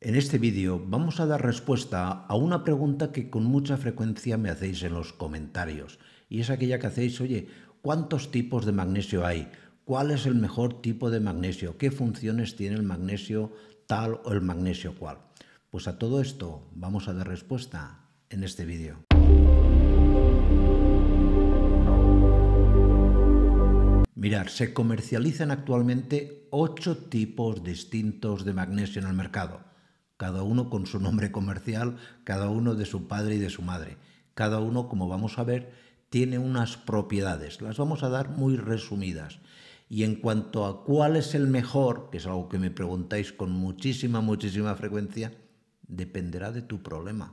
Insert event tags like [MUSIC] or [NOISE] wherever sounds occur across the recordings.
En este vídeo vamos a dar respuesta a una pregunta que con mucha frecuencia me hacéis en los comentarios y es aquella que hacéis, oye, ¿cuántos tipos de magnesio hay? ¿Cuál es el mejor tipo de magnesio? ¿Qué funciones tiene el magnesio tal o el magnesio cual? Pues a todo esto vamos a dar respuesta en este vídeo. Mirar, se comercializan actualmente ocho tipos distintos de magnesio en el mercado cada uno con su nombre comercial, cada uno de su padre y de su madre. Cada uno, como vamos a ver, tiene unas propiedades, las vamos a dar muy resumidas. Y en cuanto a cuál es el mejor, que es algo que me preguntáis con muchísima, muchísima frecuencia, dependerá de tu problema.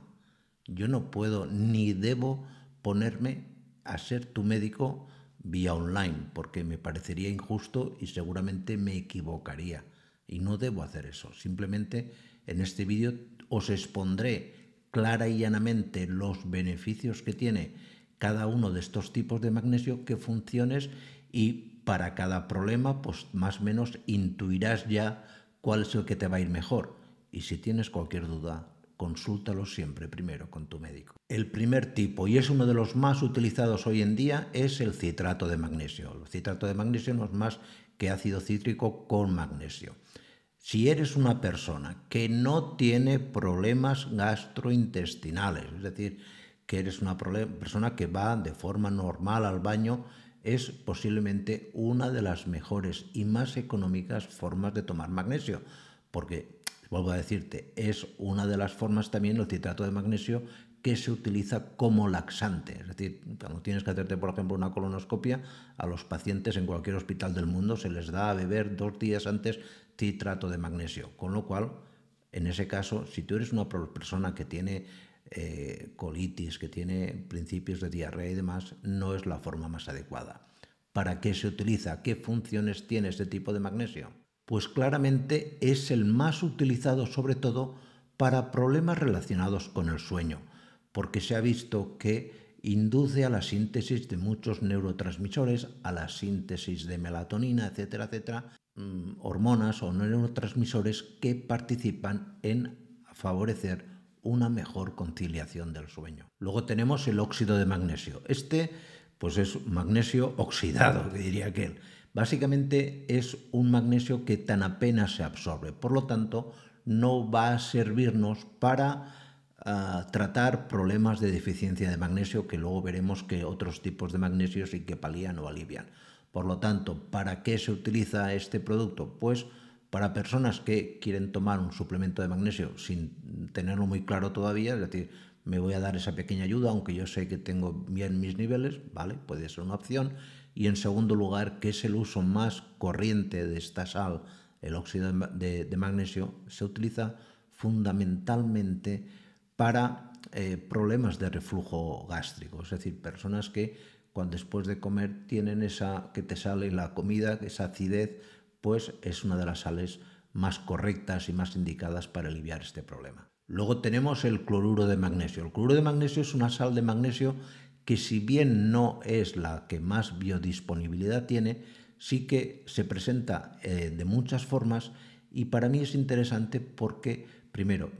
Yo no puedo ni debo ponerme a ser tu médico vía online, porque me parecería injusto y seguramente me equivocaría. Y no debo hacer eso. Simplemente en este vídeo os expondré clara y llanamente los beneficios que tiene cada uno de estos tipos de magnesio, qué funciones y para cada problema pues más o menos intuirás ya cuál es el que te va a ir mejor. Y si tienes cualquier duda, consúltalo siempre primero con tu médico. El primer tipo, y es uno de los más utilizados hoy en día, es el citrato de magnesio. El citrato de magnesio no es más que ácido cítrico con magnesio. Si eres una persona que no tiene problemas gastrointestinales, es decir, que eres una persona que va de forma normal al baño, es posiblemente una de las mejores y más económicas formas de tomar magnesio, porque vuelvo a decirte, es una de las formas también el citrato de magnesio que se utiliza como laxante. Es decir, cuando tienes que hacerte, por ejemplo, una colonoscopia, a los pacientes en cualquier hospital del mundo se les da a beber dos días antes citrato de magnesio. Con lo cual, en ese caso, si tú eres una persona que tiene eh, colitis, que tiene principios de diarrea y demás, no es la forma más adecuada. ¿Para qué se utiliza? ¿Qué funciones tiene este tipo de magnesio? pues claramente es el más utilizado sobre todo para problemas relacionados con el sueño, porque se ha visto que induce a la síntesis de muchos neurotransmisores, a la síntesis de melatonina, etcétera, etcétera, mm, hormonas o neurotransmisores que participan en favorecer una mejor conciliación del sueño. Luego tenemos el óxido de magnesio. Este, pues es magnesio oxidado, que [LAUGHS] diría aquel, Básicamente es un magnesio que tan apenas se absorbe, por lo tanto no va a servirnos para ah, tratar problemas de deficiencia de magnesio que luego veremos que otros tipos de magnesio sí que palían o alivian. Por lo tanto, ¿para qué se utiliza este producto? Pues para personas que quieren tomar un suplemento de magnesio sin tenerlo muy claro todavía, es decir, me voy a dar esa pequeña ayuda, aunque yo sé que tengo bien mis niveles, ¿vale? Puede ser una opción. Y en segundo lugar, que es el uso más corriente de esta sal, el óxido de, magnesio, se utiliza fundamentalmente para eh, problemas de reflujo gástrico, es decir, personas que cuando después de comer tienen esa que te sale la comida, esa acidez, pues es una de las sales más correctas y más indicadas para aliviar este problema. Luego tenemos el cloruro de magnesio. El cloruro de magnesio es una sal de magnesio que si bien no es la que más biodisponibilidad tiene, sí que se presenta eh, de muchas formas y para mí es interesante porque, primero,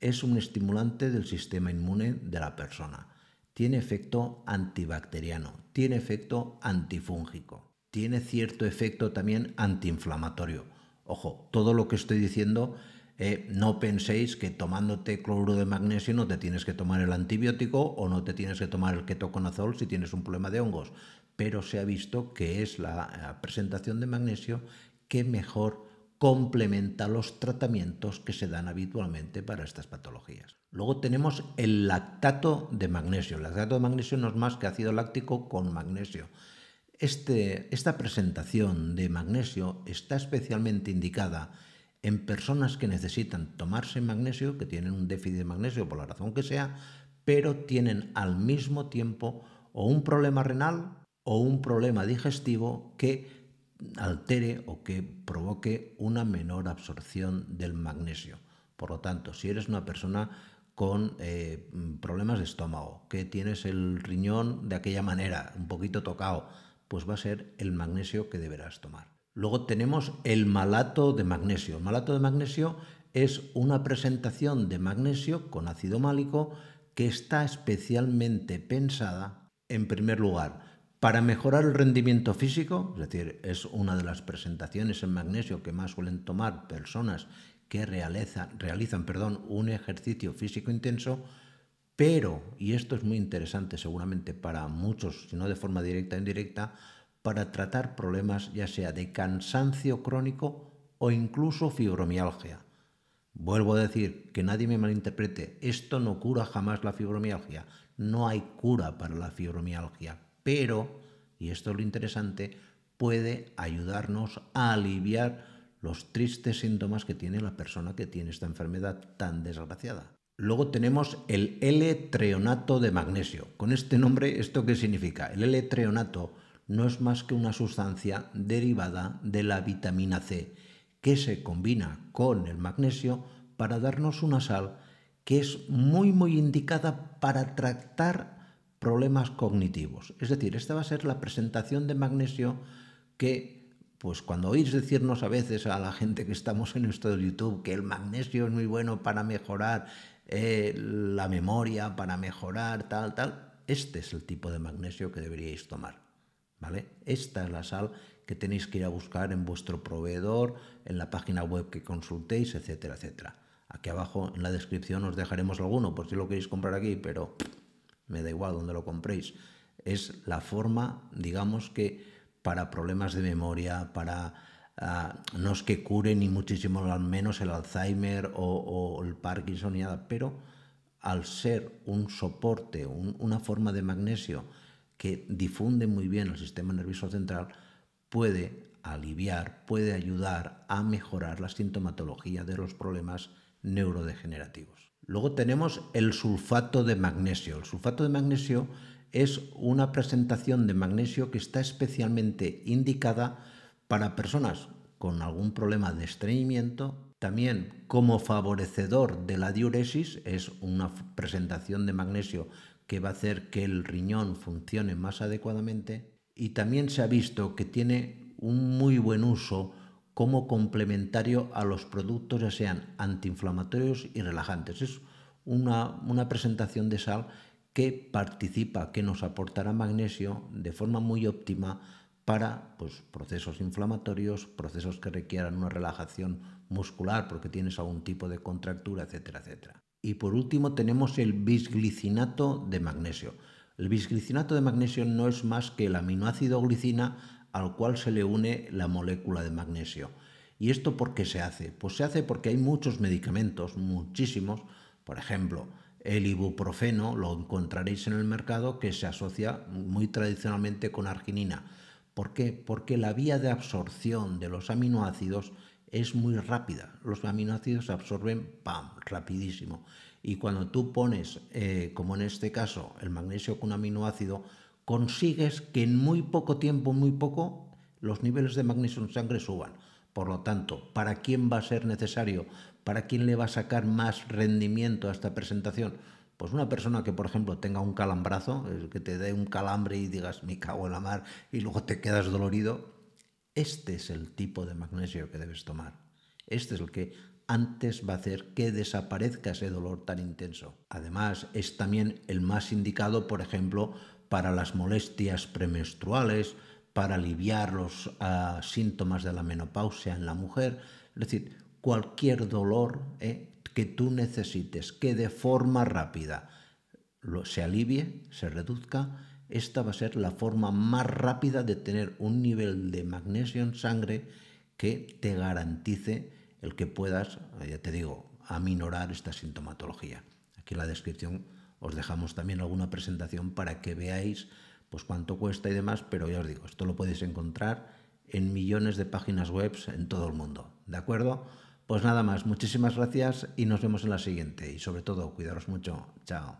es un estimulante del sistema inmune de la persona, tiene efecto antibacteriano, tiene efecto antifúngico, tiene cierto efecto también antiinflamatorio. Ojo, todo lo que estoy diciendo eh, no penséis que tomándote cloruro de magnesio no te tienes que tomar el antibiótico o no te tienes que tomar el ketoconazol si tienes un problema de hongos, pero se ha visto que es la presentación de magnesio que mejor complementa los tratamientos que se dan habitualmente para estas patologías. Luego tenemos el lactato de magnesio. El lactato de magnesio no es más que ácido láctico con magnesio. Este, esta presentación de magnesio está especialmente indicada en personas que necesitan tomarse magnesio, que tienen un déficit de magnesio por la razón que sea, pero tienen al mismo tiempo o un problema renal o un problema digestivo que altere o que provoque una menor absorción del magnesio. Por lo tanto, si eres una persona con eh, problemas de estómago, que tienes el riñón de aquella manera, un poquito tocado, pues va a ser el magnesio que deberás tomar. Luego tenemos el malato de magnesio. El malato de magnesio es una presentación de magnesio con ácido málico que está especialmente pensada, en primer lugar, para mejorar el rendimiento físico, es decir, es una de las presentaciones en magnesio que más suelen tomar personas que realizan perdón, un ejercicio físico intenso, pero, y esto es muy interesante seguramente para muchos, si no de forma directa o indirecta, para tratar problemas ya sea de cansancio crónico o incluso fibromialgia. Vuelvo a decir, que nadie me malinterprete, esto no cura jamás la fibromialgia, no hay cura para la fibromialgia, pero, y esto es lo interesante, puede ayudarnos a aliviar los tristes síntomas que tiene la persona que tiene esta enfermedad tan desgraciada. Luego tenemos el L-treonato de magnesio. Con este nombre, ¿esto qué significa? El L-treonato no es más que una sustancia derivada de la vitamina C, que se combina con el magnesio para darnos una sal que es muy muy indicada para tratar problemas cognitivos. Es decir, esta va a ser la presentación de magnesio que, pues cuando oís decirnos a veces a la gente que estamos en nuestro YouTube que el magnesio es muy bueno para mejorar eh, la memoria, para mejorar tal, tal, este es el tipo de magnesio que deberíais tomar. Esta es la sal que tenéis que ir a buscar en vuestro proveedor, en la página web que consultéis, etcétera, etcétera. Aquí abajo en la descripción os dejaremos alguno por si lo queréis comprar aquí, pero me da igual donde lo compréis. Es la forma, digamos que para problemas de memoria, para ah, no es que cure ni muchísimo al menos el Alzheimer o, el Parkinson y nada, pero al ser un soporte, una forma de magnesio que difunde muy bien el sistema nervioso central, puede aliviar, puede ayudar a mejorar la sintomatología de los problemas neurodegenerativos. Luego tenemos el sulfato de magnesio. El sulfato de magnesio es una presentación de magnesio que está especialmente indicada para personas con algún problema de estreñimiento. También como favorecedor de la diuresis es una presentación de magnesio que va a hacer que el riñón funcione más adecuadamente y también se ha visto que tiene un muy buen uso como complementario a los productos ya sean antiinflamatorios y relajantes. Es una, presentación de sal que participa, que nos aportará magnesio de forma muy óptima para pues, procesos inflamatorios, procesos que requieran una relajación muscular porque tienes algún tipo de contractura, etcétera, etcétera. Y por último tenemos el bisglicinato de magnesio. El bisglicinato de magnesio no es más que el aminoácido glicina al cual se le une la molécula de magnesio. ¿Y esto por qué se hace? Pues se hace porque hay muchos medicamentos, muchísimos, por ejemplo, el ibuprofeno lo encontraréis en el mercado que se asocia muy tradicionalmente con arginina. ¿Por qué? Porque la vía de absorción de los aminoácidos es muy rápida. Los aminoácidos se absorben, ¡pam!, rapidísimo. Y cuando tú pones, eh, como en este caso, el magnesio con aminoácido, consigues que en muy poco tiempo, muy poco, los niveles de magnesio en sangre suban. Por lo tanto, ¿para quién va a ser necesario? ¿Para quién le va a sacar más rendimiento a esta presentación? Pues una persona que, por ejemplo, tenga un calambrazo, eh, que te dé un calambre y digas, mi cago en la mar, y luego te quedas dolorido, este es el tipo de magnesio que debes tomar. Este es el que antes va a hacer que desaparezca ese dolor tan intenso. Además, es también el más indicado, por ejemplo, para las molestias premenstruales, para aliviar los ah, síntomas de la menopausia en la mujer. Es decir, cualquier dolor eh, que tú necesites, que de forma rápida se alivie, se reduzca esta va a ser la forma más rápida de tener un nivel de magnesio en sangre que te garantice el que puedas, eh, ya te digo, aminorar esta sintomatología. Aquí en la descripción os dejamos también alguna presentación para que veáis pues cuánto cuesta y demás, pero ya os digo, esto lo podéis encontrar en millones de páginas web en todo el mundo, ¿de acuerdo? Pues nada más, muchísimas gracias y nos vemos en la siguiente y sobre todo, cuidaros mucho, chao.